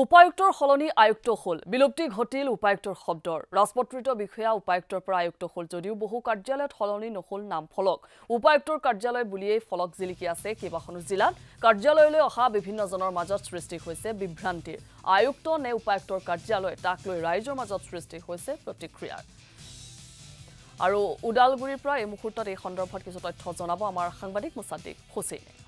উপায়ুক্তৰ সলনি আয়ুক্ত হ'ল বিলুপ্তি ঘটিল উপায়ুক্তৰ শব্দৰ ৰাজপত্ৰিত বিষয়া উপায়ুক্তৰ পৰা আয়ুক্ত হ'ল যদিও বহু কাৰ্যালয়ত সলনি নহ'ল নাম ফলক উপায়ুক্তৰ কাৰ্যালয় বুলিয়েই ফলক জিলিকি আছে কেইবাখনো জিলাত কাৰ্যালয়লৈ অহা বিভিন্নজনৰ মাজত সৃষ্টি হৈছে বিভ্ৰান্তিৰ আয়ুক্ত নে উপায়ুক্তৰ কাৰ্যালয় তাক লৈ ৰাইজৰ মাজত সৃষ্টি হৈছে প্ৰতিক্ৰিয়াৰ আৰু ওদালগুৰিৰ পৰা এই মুহূৰ্তত এই সন্দৰ্ভত কিছু তথ্য জনাব আমাৰ সাংবাদিক মুছাদ্দিক হুছেইনে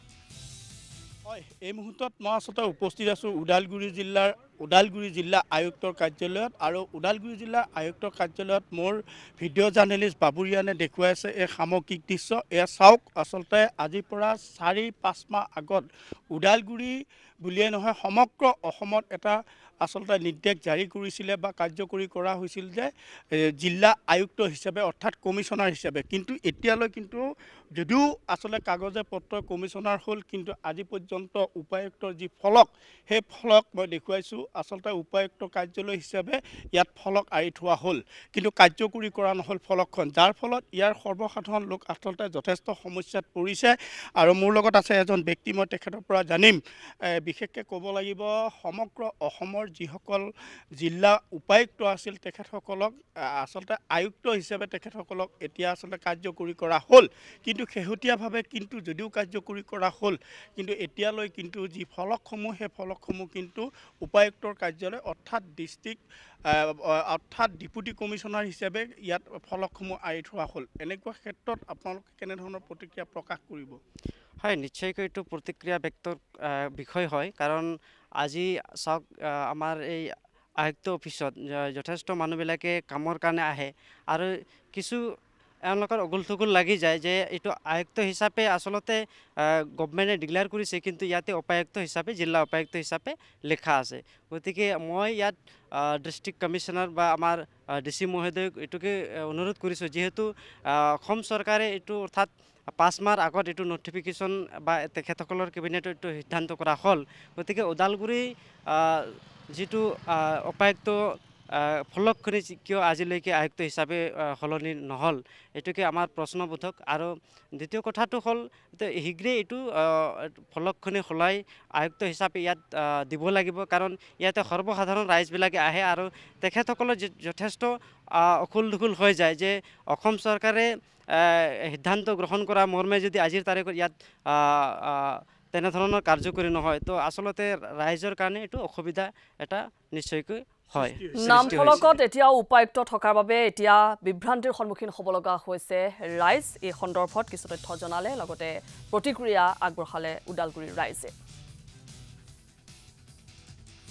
হয় এই মুহূৰ্তত মই আচলতে উপস্থিত আছোঁ ওদালগুৰি জিলাৰ ওদালগুৰি জিলা আয়ুক্তৰ কাৰ্যালয়ত আৰু ওদালগুৰি জিলা আয়ুক্তৰ কাৰ্যালয়ত মোৰ ভিডিঅ' জাৰ্ণেলিষ্ট বাবুৰিয়ানে দেখুৱাইছে এই সামগ্ৰিক দৃশ্য এয়া চাওক আচলতে আজিৰ পৰা চাৰি পাঁচ মাহ আগত ওদালগুৰি বুলিয়ে নহয় সমগ্ৰ অসমত এটা আচলতে নিৰ্দেশ জাৰি কৰিছিলে বা কাৰ্যকৰী কৰা হৈছিল যে জিলা আয়ুক্ত হিচাপে অৰ্থাৎ কমিশ্যনাৰ হিচাপে কিন্তু এতিয়ালৈ কিন্তু যদিও আচলতে কাগজে পত্ৰ কমিশ্যনাৰ হ'ল কিন্তু আজি পৰ্যন্ত উপায়ুক্তৰ যি ফলক সেই ফলক মই দেখুৱাইছোঁ আচলতে উপায়ুক্ত কাৰ্যালয় হিচাপে ইয়াত ফলক আঁৰি থোৱা হ'ল কিন্তু কাৰ্যকৰী কৰা নহ'ল ফলকখন যাৰ ফলত ইয়াৰ সৰ্বসাধাৰণ লোক আচলতে যথেষ্ট সমস্যাত পৰিছে আৰু মোৰ লগত আছে এজন ব্যক্তি মই তেখেতৰ পৰা জানিম বিশেষকৈ ক'ব লাগিব সমগ্ৰ অসমৰ যিসকল জিলা উপায়ুক্ত আছিল তেখেতসকলক আচলতে আয়ুক্ত হিচাপে তেখেতসকলক এতিয়া আচলতে কাৰ্যকৰী কৰা হ'ল কিন্তু শেহতীয়াভাৱে কিন্তু যদিও কাৰ্যকৰী কৰা হ'ল কিন্তু এতিয়ালৈ কিন্তু যি ফলকসমূহ সেই ফলকসমূহ কিন্তু উপায়ুক্ত কালেক্টৰ কাৰ্যালয় অৰ্থাৎ ডিষ্ট্ৰিক্ট অৰ্থাৎ ডিপুটি কমিশ্যনাৰ হিচাপে ইয়াত ফলকসমূহ আঁৰি থোৱা হ'ল এনেকুৱা ক্ষেত্ৰত আপোনালোকে কেনেধৰণৰ প্ৰতিক্ৰিয়া প্ৰকাশ কৰিব হয় নিশ্চয়কৈ এইটো প্ৰতিক্ৰিয়া ব্যক্তৰ বিষয় হয় কাৰণ আজি চাওক আমাৰ এই আয়ুক্ত অফিচত যথেষ্ট মানুহবিলাকে কামৰ কাৰণে আহে আৰু কিছু এওঁলোকৰ অগুলথগুল লাগি যায় যে এইটো আয়ুক্ত হিচাপে আচলতে গভমেণ্টে ডিক্লেয়াৰ কৰিছে কিন্তু ইয়াতে উপায়ুক্ত হিচাপে জিলা উপায়ুক্ত হিচাপে লিখা আছে গতিকে মই ইয়াত ডিষ্ট্ৰিক্ট কমিশ্যনাৰ বা আমাৰ ডি চি মহোদয়ক এইটোকে অনুৰোধ কৰিছোঁ যিহেতু অসম চৰকাৰে এইটো অৰ্থাৎ পাঁচ মাহৰ আগত এইটো নটিফিকেশ্যন বা তেখেতসকলৰ কেবিনেটত এইটো সিদ্ধান্ত কৰা হ'ল গতিকে ওদালগুৰি যিটো উপায়ুক্ত ফলকখনি কিয় আজিলৈকে আয়ুক্ত হিচাপে সলনি নহ'ল এইটোকে আমাৰ প্ৰশ্নবোধক আৰু দ্বিতীয় কথাটো হ'ল শীঘ্ৰে এইটো ফলকখনি সলাই আয়ুক্ত হিচাপে ইয়াত দিব লাগিব কাৰণ ইয়াতে সৰ্বসাধাৰণ ৰাইজবিলাকে আহে আৰু তেখেতসকলৰ যথেষ্ট অকুল দুকুল হৈ যায় যে অসম চৰকাৰে সিদ্ধান্ত গ্ৰহণ কৰা মৰ্মে যদি আজিৰ তাৰিখত ইয়াত তেনেধৰণৰ কাৰ্যকৰী নহয় তো আচলতে ৰাইজৰ কাৰণে এইটো অসুবিধা এটা নিশ্চয়কৈ হয় নাম ফলকত এতিয়াও উপায়ুক্ত থকাৰ বাবে এতিয়া বিভ্ৰান্তিৰ সন্মুখীন হ'ব লগা হৈছে ৰাইজ এই সন্দৰ্ভত কিছু তথ্য জনালে লগতে প্ৰতিক্ৰিয়া আগবঢ়ালে ওদালগুৰিৰ ৰাইজে